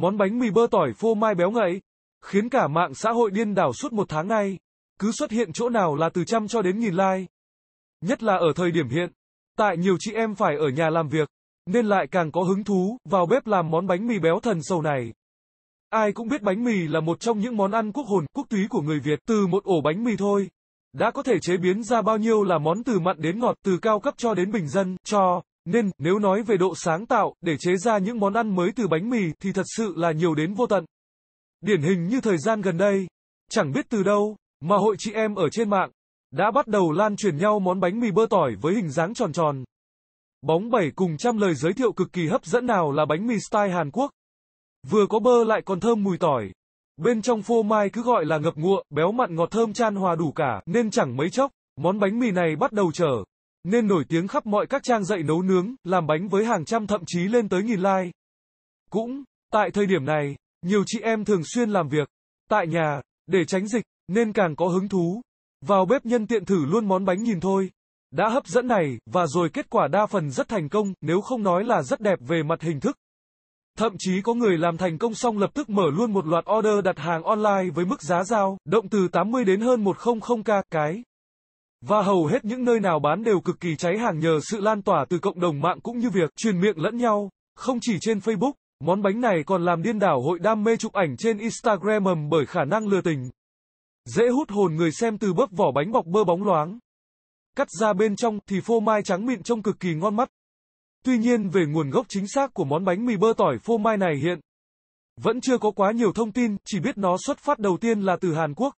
Món bánh mì bơ tỏi phô mai béo ngậy, khiến cả mạng xã hội điên đảo suốt một tháng nay, cứ xuất hiện chỗ nào là từ trăm cho đến nghìn like. Nhất là ở thời điểm hiện, tại nhiều chị em phải ở nhà làm việc, nên lại càng có hứng thú vào bếp làm món bánh mì béo thần sầu này. Ai cũng biết bánh mì là một trong những món ăn quốc hồn quốc túy của người Việt từ một ổ bánh mì thôi. Đã có thể chế biến ra bao nhiêu là món từ mặn đến ngọt từ cao cấp cho đến bình dân, cho. Nên, nếu nói về độ sáng tạo, để chế ra những món ăn mới từ bánh mì thì thật sự là nhiều đến vô tận. Điển hình như thời gian gần đây, chẳng biết từ đâu, mà hội chị em ở trên mạng, đã bắt đầu lan truyền nhau món bánh mì bơ tỏi với hình dáng tròn tròn. Bóng bảy cùng trăm lời giới thiệu cực kỳ hấp dẫn nào là bánh mì style Hàn Quốc. Vừa có bơ lại còn thơm mùi tỏi. Bên trong phô mai cứ gọi là ngập ngụa, béo mặn ngọt thơm chan hòa đủ cả, nên chẳng mấy chốc, món bánh mì này bắt đầu trở nên nổi tiếng khắp mọi các trang dạy nấu nướng, làm bánh với hàng trăm thậm chí lên tới nghìn like. Cũng, tại thời điểm này, nhiều chị em thường xuyên làm việc tại nhà để tránh dịch, nên càng có hứng thú vào bếp nhân tiện thử luôn món bánh nhìn thôi. Đã hấp dẫn này, và rồi kết quả đa phần rất thành công, nếu không nói là rất đẹp về mặt hình thức. Thậm chí có người làm thành công xong lập tức mở luôn một loạt order đặt hàng online với mức giá giao, động từ 80 đến hơn 100k cái. Và hầu hết những nơi nào bán đều cực kỳ cháy hàng nhờ sự lan tỏa từ cộng đồng mạng cũng như việc truyền miệng lẫn nhau. Không chỉ trên Facebook, món bánh này còn làm điên đảo hội đam mê chụp ảnh trên Instagram bởi khả năng lừa tình. Dễ hút hồn người xem từ blớp vỏ bánh bọc bơ bóng loáng. Cắt ra bên trong thì phô mai trắng mịn trông cực kỳ ngon mắt. Tuy nhiên về nguồn gốc chính xác của món bánh mì bơ tỏi phô mai này hiện vẫn chưa có quá nhiều thông tin, chỉ biết nó xuất phát đầu tiên là từ Hàn Quốc.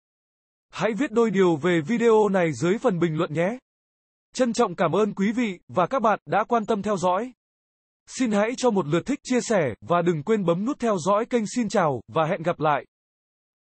Hãy viết đôi điều về video này dưới phần bình luận nhé. Trân trọng cảm ơn quý vị và các bạn đã quan tâm theo dõi. Xin hãy cho một lượt thích chia sẻ và đừng quên bấm nút theo dõi kênh xin chào và hẹn gặp lại.